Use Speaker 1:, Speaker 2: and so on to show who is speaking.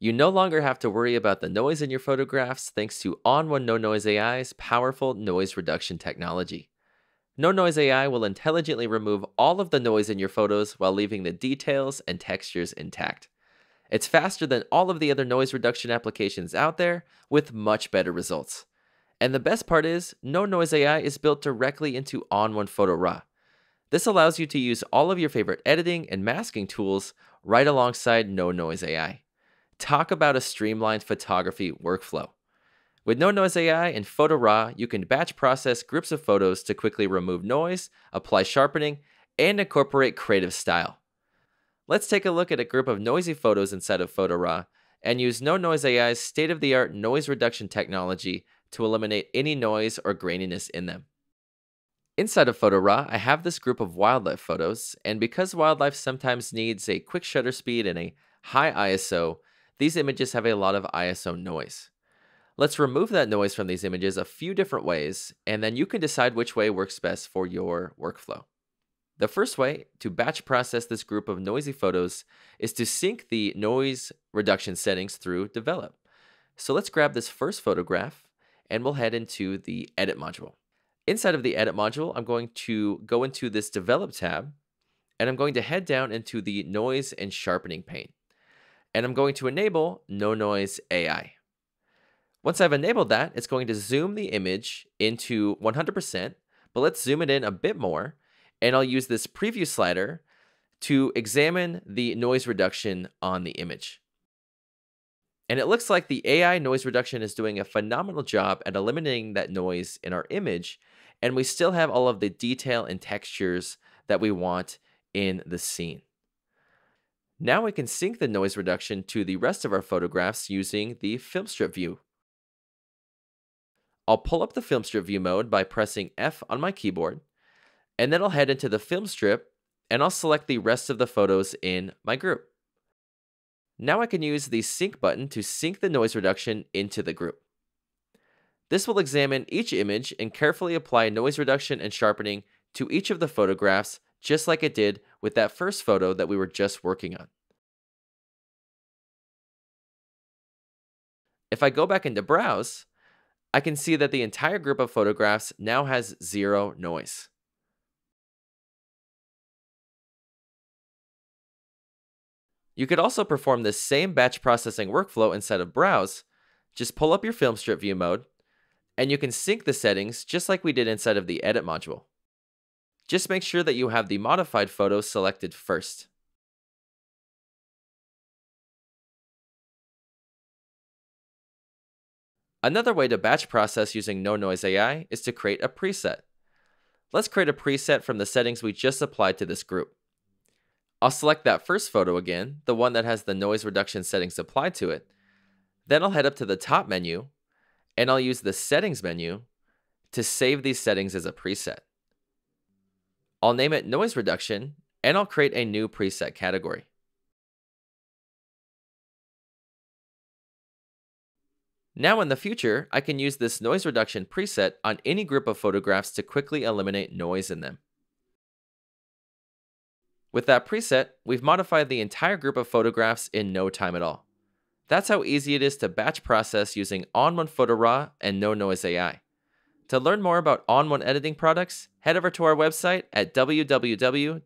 Speaker 1: You no longer have to worry about the noise in your photographs thanks to On One No Noise AI's powerful noise reduction technology. No Noise AI will intelligently remove all of the noise in your photos while leaving the details and textures intact. It's faster than all of the other noise reduction applications out there with much better results. And the best part is, No Noise AI is built directly into On One Photo Raw. This allows you to use all of your favorite editing and masking tools right alongside No Noise AI. Talk about a streamlined photography workflow. With No Noise AI and Photo Raw, you can batch process groups of photos to quickly remove noise, apply sharpening, and incorporate creative style. Let's take a look at a group of noisy photos inside of Photo Raw and use No Noise AI's state of the art noise reduction technology to eliminate any noise or graininess in them. Inside of Photo Raw, I have this group of wildlife photos, and because wildlife sometimes needs a quick shutter speed and a high ISO, these images have a lot of ISO noise. Let's remove that noise from these images a few different ways, and then you can decide which way works best for your workflow. The first way to batch process this group of noisy photos is to sync the noise reduction settings through develop. So let's grab this first photograph and we'll head into the edit module. Inside of the edit module, I'm going to go into this develop tab and I'm going to head down into the noise and sharpening pane and I'm going to enable no noise AI. Once I've enabled that, it's going to zoom the image into 100%, but let's zoom it in a bit more. And I'll use this preview slider to examine the noise reduction on the image. And it looks like the AI noise reduction is doing a phenomenal job at eliminating that noise in our image. And we still have all of the detail and textures that we want in the scene. Now I can sync the noise reduction to the rest of our photographs using the film strip view. I'll pull up the film strip view mode by pressing F on my keyboard, and then I'll head into the film strip and I'll select the rest of the photos in my group. Now I can use the sync button to sync the noise reduction into the group. This will examine each image and carefully apply noise reduction and sharpening to each of the photographs just like it did with that first photo that we were just working on. If I go back into Browse, I can see that the entire group of photographs now has zero noise. You could also perform this same batch processing workflow inside of Browse. Just pull up your film strip view mode, and you can sync the settings just like we did inside of the edit module. Just make sure that you have the modified photo selected first. Another way to batch process using No Noise AI is to create a preset. Let's create a preset from the settings we just applied to this group. I'll select that first photo again, the one that has the noise reduction settings applied to it. Then I'll head up to the top menu, and I'll use the settings menu to save these settings as a preset. I'll name it noise reduction and I'll create a new preset category. Now in the future, I can use this noise reduction preset on any group of photographs to quickly eliminate noise in them. With that preset, we've modified the entire group of photographs in no time at all. That's how easy it is to batch process using On One Photo Raw and No Noise AI. To learn more about On One editing products, head over to our website at www.on1.com.